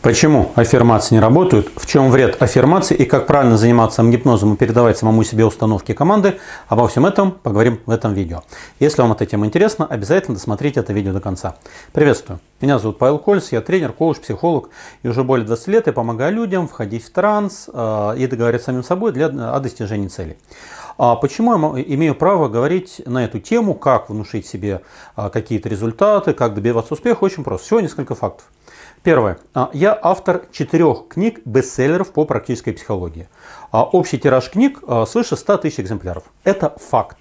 Почему аффирмации не работают, в чем вред аффирмации и как правильно заниматься гипнозом и передавать самому себе установки команды, обо всем этом поговорим в этом видео. Если вам эта тема интересна, обязательно досмотрите это видео до конца. Приветствую! Меня зовут Павел Кольц, я тренер, коуч, психолог и уже более 20 лет я помогаю людям входить в транс э, и договориться с самим собой для, э, о достижении целей. А почему я имею право говорить на эту тему, как внушить себе а, какие-то результаты, как добиваться успеха? Очень просто. Всего несколько фактов. Первое. А, я автор четырех книг бестселлеров по практической психологии. А, общий тираж книг свыше 100 тысяч экземпляров. Это факт.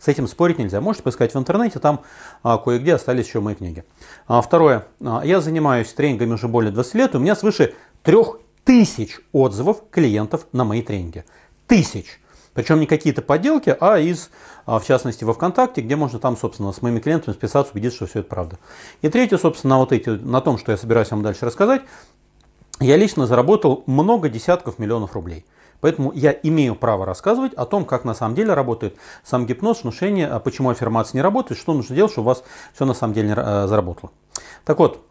С этим спорить нельзя. Можете поискать в интернете, там а, кое-где остались еще мои книги. второе. я занимаюсь тренингами уже более 20 лет. И у меня свыше трех тысяч отзывов клиентов на мои тренинги. Тысяч. Причем не какие-то подделки, а из, а, в частности, во ВКонтакте, где можно там, собственно, с моими клиентами списаться, убедиться, что все это правда. И третье, собственно, вот эти, на том, что я собираюсь вам дальше рассказать, я лично заработал много десятков миллионов рублей. Поэтому я имею право рассказывать о том, как на самом деле работает сам гипноз, внушение, а почему аффирмация не работает, что нужно делать, чтобы у вас все на самом деле э, заработало. Так вот,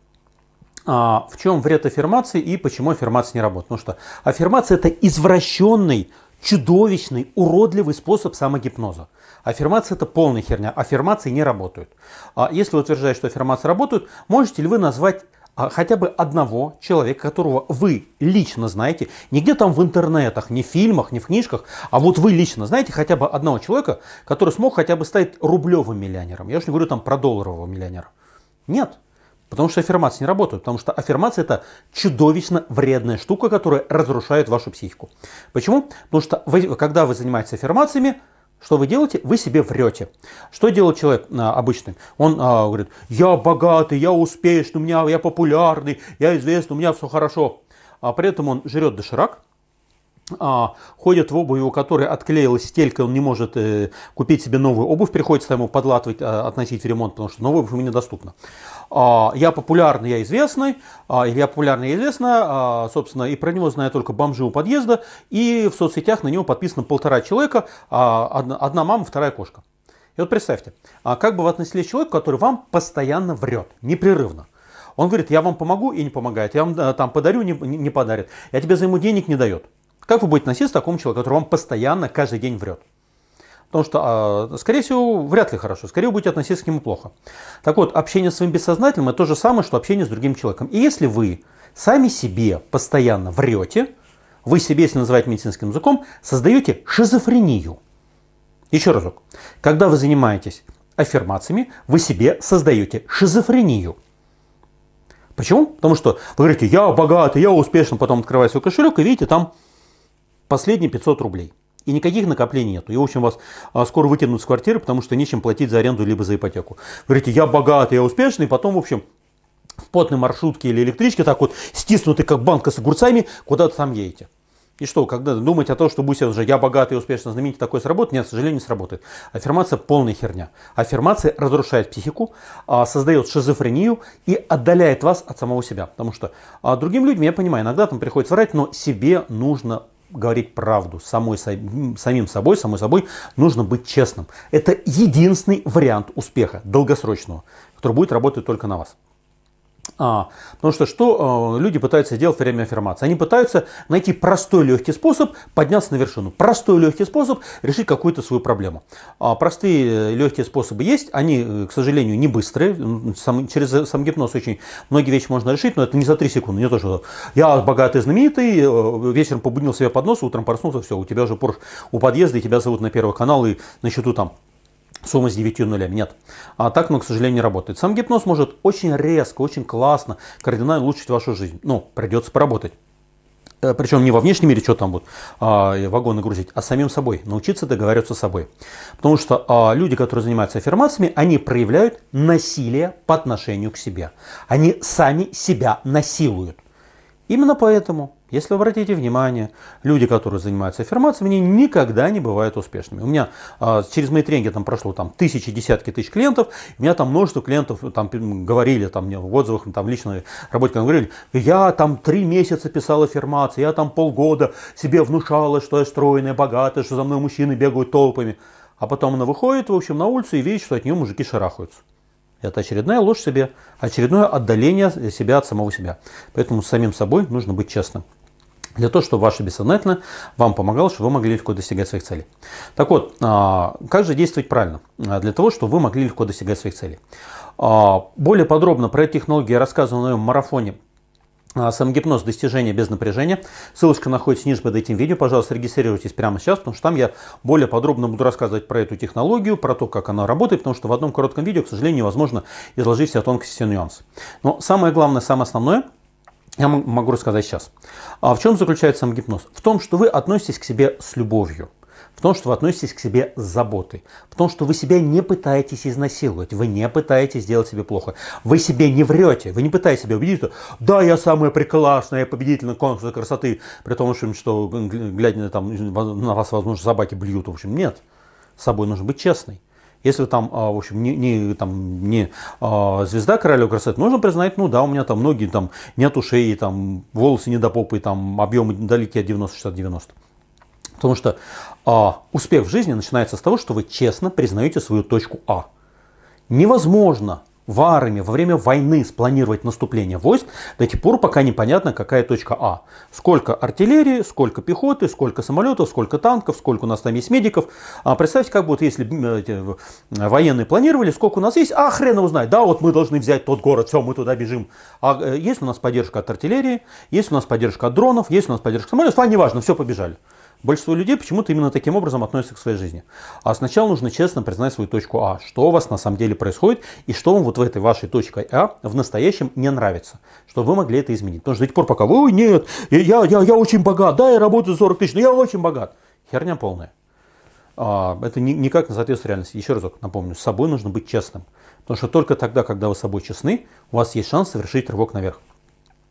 а, в чем вред аффирмации и почему аффирмация не работает? Потому ну что аффирмация – это извращенный чудовищный, уродливый способ самогипноза. Аффирмация это полная херня. Аффирмации не работают. А если вы утверждаете, что аффирмации работают, можете ли вы назвать а, хотя бы одного человека, которого вы лично знаете, нигде там в интернетах, не в фильмах, не в книжках, а вот вы лично знаете хотя бы одного человека, который смог хотя бы стать рублевым миллионером. Я уж не говорю там про долларового миллионера. Нет. Потому что аффирмации не работают, потому что аффирмация это чудовищно вредная штука, которая разрушает вашу психику. Почему? Потому что вы, когда вы занимаетесь аффирмациями, что вы делаете? Вы себе врете. Что делает человек а, обычный? Он а, говорит, я богатый, я успешный, у меня, я популярный, я известный, у меня все хорошо. А при этом он жрет доширак, а, ходит в обуви, у которой отклеилась стелька, он не может э, купить себе новую обувь, приходится ему подлатывать, а, относить в ремонт, потому что новая обувь ему недоступна. А, я популярный, я известный, а, я популярный, я известная, собственно, и про него знаю только бомжи у подъезда, и в соцсетях на него подписано полтора человека, одна, мама, вторая кошка. И вот представьте, как бы вы относились к человеку, который вам постоянно врет, непрерывно? Он говорит, я вам помогу и не помогает, я вам э, там подарю, не, не подарит, я тебе за ему денег не дает. Как вы будете относиться к такому человеку, который вам постоянно, каждый день врет? Потому что, а, скорее всего, вряд ли хорошо. Скорее, вы будете относиться к нему плохо. Так вот, общение с своим бессознательным – это то же самое, что общение с другим человеком. И если вы сами себе постоянно врете, вы себе, если называть медицинским языком, создаете шизофрению. Еще разок. Когда вы занимаетесь аффирмациями, вы себе создаете шизофрению. Почему? Потому что вы говорите, я богатый, я успешен, потом открываете свой кошелек и видите там Последние 500 рублей. И никаких накоплений нету. И, в общем, вас а, скоро выкинут с квартиры, потому что нечем платить за аренду либо за ипотеку. Говорите, я богатый, я успешный, потом, в общем, в потной маршрутке или электричке, так вот, стиснутый, как банка с огурцами, куда-то там едете. И что, когда думать о том, что будет уже я богатый, успешно, знаменитый, такой сработает, нет, к сожалению, не сработает. Аффирмация полная херня. Аффирмация разрушает психику, а, создает шизофрению и отдаляет вас от самого себя. Потому что а, другим людям, я понимаю, иногда там приходится врать, но себе нужно говорить правду самой, самим собой, самой собой, нужно быть честным. Это единственный вариант успеха долгосрочного, который будет работать только на вас. А, потому что что э, люди пытаются делать во время аффирмации? Они пытаются найти простой легкий способ подняться на вершину. Простой легкий способ решить какую-то свою проблему. А простые э, легкие способы есть, они, э, к сожалению, не быстрые. Сам, через э, сам гипноз очень многие вещи можно решить, но это не за 3 секунды. Не то, что я богатый, знаменитый, вечером побудил себя под нос, утром проснулся, все, у тебя уже Порш у подъезда, и тебя зовут на первый канал, и на счету там сумма с 9 нулями. Нет. А так, но, ну, к сожалению, не работает. Сам гипноз может очень резко, очень классно, кардинально улучшить вашу жизнь. Ну, придется поработать. Э, Причем не во внешнем мире, что там будут а, вагоны грузить, а самим собой. Научиться договариваться с собой. Потому что а, люди, которые занимаются аффирмациями, они проявляют насилие по отношению к себе. Они сами себя насилуют. Именно поэтому если вы обратите внимание, люди, которые занимаются аффирмациями, они никогда не бывают успешными. У меня а, через мои тренинги там прошло там, тысячи, десятки тысяч клиентов, у меня там множество клиентов там, говорили там, мне в отзывах, там лично работе говорили, я там три месяца писал аффирмации, я там полгода себе внушала, что я стройная, богатая, что за мной мужчины бегают толпами. А потом она выходит, в общем, на улицу и видит, что от нее мужики шарахаются. Это очередная ложь себе, очередное отдаление себя от самого себя. Поэтому с самим собой нужно быть честным для того, чтобы ваше бессознательное вам помогало, чтобы вы могли легко достигать своих целей. Так вот, а, как же действовать правильно а, для того, чтобы вы могли легко достигать своих целей? А, более подробно про эти технологии я рассказывал на моем марафоне Сам гипноз достижения без напряжения. Ссылочка находится ниже под этим видео. Пожалуйста, регистрируйтесь прямо сейчас, потому что там я более подробно буду рассказывать про эту технологию, про то, как она работает, потому что в одном коротком видео, к сожалению, невозможно изложить все тонкости и нюансы. Но самое главное, самое основное – я могу рассказать сейчас. А в чем заключается сам гипноз? В том, что вы относитесь к себе с любовью, в том, что вы относитесь к себе с заботой, в том, что вы себя не пытаетесь изнасиловать, вы не пытаетесь сделать себе плохо, вы себе не врете, вы не пытаетесь себя убедить, что да, я самая прекрасная, я победитель конкурса красоты, при том, что глядя на, там, на вас, возможно, собаки блюют, в общем, нет. С собой нужно быть честной. Если там, а, в общем, не, не, там, не а, звезда королю красоты, нужно признать, ну да, у меня там ноги там, не от ушей, там, волосы не до попы, там, объемы далеки от 90-60-90. Потому что а, успех в жизни начинается с того, что вы честно признаете свою точку А. Невозможно в армии во время войны спланировать наступление войск до тех пор, пока непонятно, какая точка А. Сколько артиллерии, сколько пехоты, сколько самолетов, сколько танков, сколько у нас там есть медиков. А представьте, как будто если военные планировали, сколько у нас есть, а хрен его знает. Да, вот мы должны взять тот город, все, мы туда бежим. А э, есть у нас поддержка от артиллерии, есть у нас поддержка от дронов, есть у нас поддержка самолетов, а неважно, все, побежали. Большинство людей почему-то именно таким образом относятся к своей жизни. А сначала нужно честно признать свою точку А, что у вас на самом деле происходит и что вам вот в этой вашей точке А в настоящем не нравится, чтобы вы могли это изменить. Потому что до тех пор, пока вы, ой, нет, я, я, я очень богат, да, я работаю 40 тысяч, но я очень богат. Херня полная. А, это ни, никак не соответствует реальности. Еще разок напомню, с собой нужно быть честным. Потому что только тогда, когда вы с собой честны, у вас есть шанс совершить рывок наверх.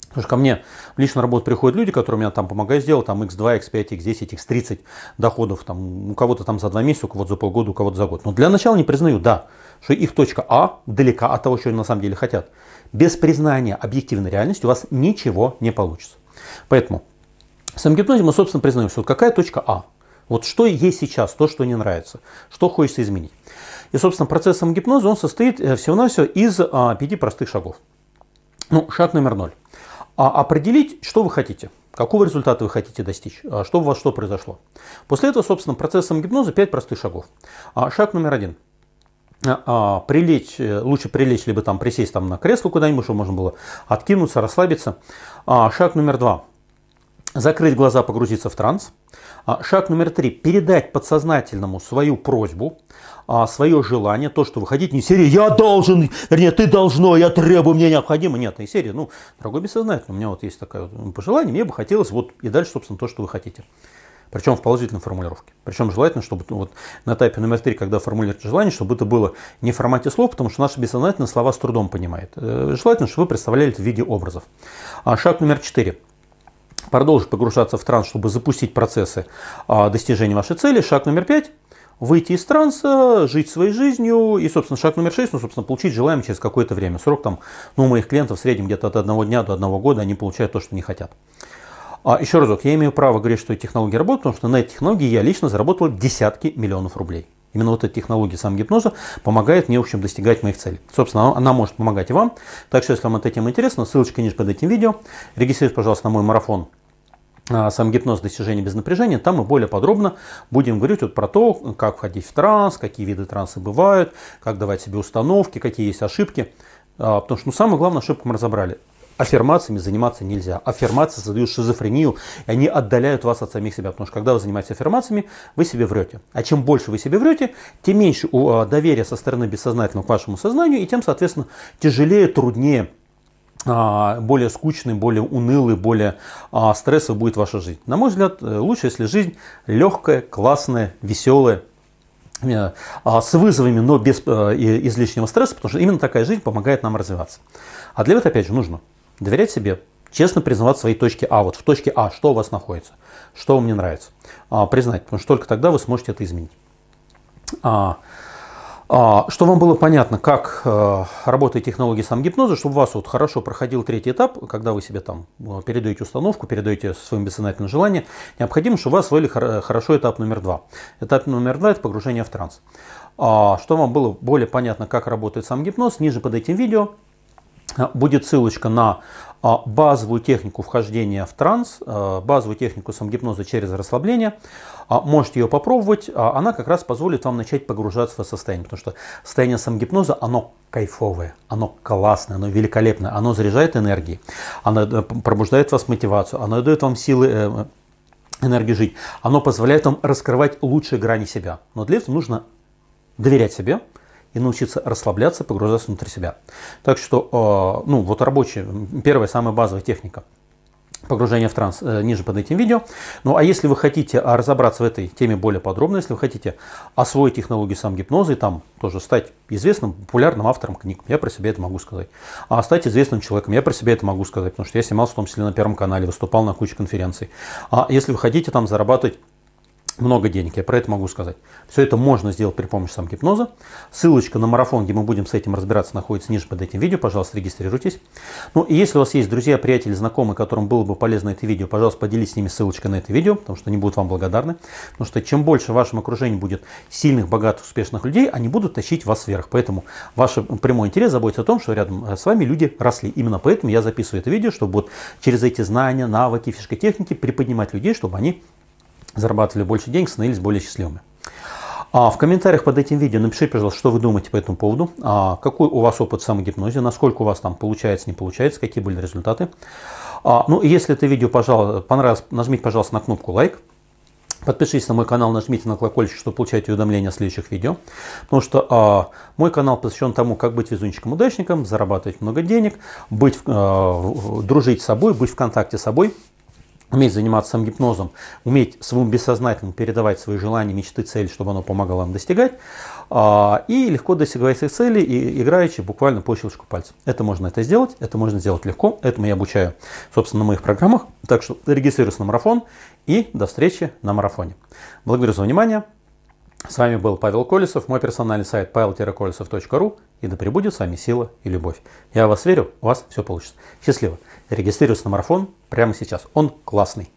Потому что ко мне в личную работу приходят люди, которым я там помогают сделать, там x2, x5, x10, x30 доходов, там, у кого-то там за два месяца, у кого-то за полгода, у кого-то за год. Но для начала не признаю, да, что их точка А далека от того, что они на самом деле хотят. Без признания объективной реальности у вас ничего не получится. Поэтому в самогипнозе мы, собственно, признаем, что вот какая точка А, вот что есть сейчас, то, что не нравится, что хочется изменить. И, собственно, процесс самогипноза, он состоит э, всего-навсего из а, пяти простых шагов. Ну, шаг номер ноль а определить, что вы хотите, какого результата вы хотите достичь, а что у вас что произошло. После этого, собственно, процессом гипноза 5 простых шагов. А, шаг номер один а, – прилечь, э, лучше прилечь, либо там присесть там на кресло куда-нибудь, чтобы можно было откинуться, расслабиться. Шаг номер два. Закрыть глаза, погрузиться в транс. А, шаг номер три. Передать подсознательному свою просьбу, а, свое желание, то, что выходить не из серии «я должен», вернее, «ты должно», «я требую», «мне необходимо». Нет, не серии, ну, дорогой бессознательный, у меня вот есть такое пожелание, мне бы хотелось вот и дальше, собственно, то, что вы хотите. Причем в положительной формулировке. Причем желательно, чтобы вот на этапе номер три, когда формулируете желание, чтобы это было не в формате слов, потому что наше бессознательное слова с трудом понимает. Э, желательно, чтобы вы представляли это в виде образов. А шаг номер четыре продолжить погружаться в транс, чтобы запустить процессы а, достижения вашей цели. Шаг номер пять выйти из транса, жить своей жизнью. И, собственно, шаг номер шесть, ну, собственно, получить желаемое через какое-то время. Срок там, ну, у моих клиентов в среднем где-то от одного дня до одного года они получают то, что не хотят. А, еще разок, я имею право говорить, что эти технологии работают, потому что на эти технологии я лично заработал десятки миллионов рублей. Именно вот эта технология сам гипноза помогает мне, в общем, достигать моих целей. Собственно, она может помогать и вам. Так что, если вам эта тема интересна, ссылочка ниже под этим видео. Регистрируйтесь, пожалуйста, на мой марафон а, сам гипноз достижения без напряжения, там мы более подробно будем говорить вот про то, как входить в транс, какие виды транса бывают, как давать себе установки, какие есть ошибки. А, потому что ну, самую главную ошибку мы разобрали. Аффирмациями заниматься нельзя. Аффирмации создают шизофрению, и они отдаляют вас от самих себя. Потому что когда вы занимаетесь аффирмациями, вы себе врете. А чем больше вы себе врете, тем меньше а, доверия со стороны бессознательного к вашему сознанию, и тем, соответственно, тяжелее, труднее более скучной, более унылой, более а, стрессовой будет ваша жизнь. На мой взгляд, э, лучше, если жизнь легкая, классная, веселая, э, а, с вызовами, но без э, излишнего стресса, потому что именно такая жизнь помогает нам развиваться. А для этого, опять же, нужно доверять себе, честно признавать свои точки А. Вот в точке А, что у вас находится, что вам не нравится. А, признать, потому что только тогда вы сможете это изменить. А, а, что вам было понятно, как э, работает технология самогипноза, чтобы у вас вот хорошо проходил третий этап, когда вы себе там э, передаете установку, передаете своим бессознательное желание, необходимо, чтобы у вас ввели хорошо этап номер два. Этап номер два – это погружение в транс. А, что вам было более понятно, как работает сам гипноз, ниже под этим видео будет ссылочка на а, базовую технику вхождения в транс, а, базовую технику самогипноза через расслабление. А, можете ее попробовать, она как раз позволит вам начать погружаться в состояние, потому что состояние самогипноза, оно кайфовое, оно классное, оно великолепное, оно заряжает энергией, оно э, пробуждает вас мотивацию, оно дает вам силы, э, э, энергии жить, оно позволяет вам раскрывать лучшие грани себя. Но для этого нужно доверять себе, и научиться расслабляться, погружаться внутрь себя. Так что, э, ну, вот рабочая, первая самая базовая техника погружение в транс э, ниже под этим видео. Ну а если вы хотите а, разобраться в этой теме более подробно, если вы хотите освоить технологию гипноза и там тоже стать известным, популярным автором книг, я про себя это могу сказать. А стать известным человеком, я про себя это могу сказать, потому что я снимался в том числе на Первом канале, выступал на куче конференций. А если вы хотите там зарабатывать много денег, я про это могу сказать. Все это можно сделать при помощи сам гипноза. Ссылочка на марафон, где мы будем с этим разбираться, находится ниже под этим видео. Пожалуйста, регистрируйтесь. Ну и если у вас есть друзья, приятели, знакомые, которым было бы полезно это видео, пожалуйста, поделитесь с ними ссылочкой на это видео, потому что они будут вам благодарны. Потому что чем больше в вашем окружении будет сильных, богатых, успешных людей, они будут тащить вас вверх. Поэтому ваш прямой интерес заботится о том, что рядом э, с вами люди росли. Именно поэтому я записываю это видео, чтобы вот через эти знания, навыки, фишки техники приподнимать людей, чтобы они зарабатывали больше денег, становились более счастливыми. А в комментариях под этим видео напишите, пожалуйста, что вы думаете по этому поводу, а какой у вас опыт самогипнозе, насколько у вас там получается, не получается, какие были результаты. А, ну, если это видео пожалуйста, понравилось, нажмите, пожалуйста, на кнопку лайк. Подпишитесь на мой канал, нажмите на колокольчик, чтобы получать уведомления о следующих видео. Потому что а, мой канал посвящен тому, как быть везунчиком-удачником, зарабатывать много денег, быть, а, дружить с собой, быть в контакте с собой уметь заниматься сам гипнозом, уметь своим бессознательным передавать свои желания, мечты, цели, чтобы оно помогало вам достигать, а, и легко достигать своих целей, и играючи буквально по щелчку пальца. Это можно это сделать, это можно сделать легко, этому я обучаю, собственно, на моих программах. Так что регистрируйся на марафон и до встречи на марафоне. Благодарю за внимание. С вами был Павел Колесов, мой персональный сайт pavel-колесов.ru и да пребудет с вами сила и любовь. Я вас верю, у вас все получится. Счастливо. Регистрируйтесь на марафон прямо сейчас. Он классный.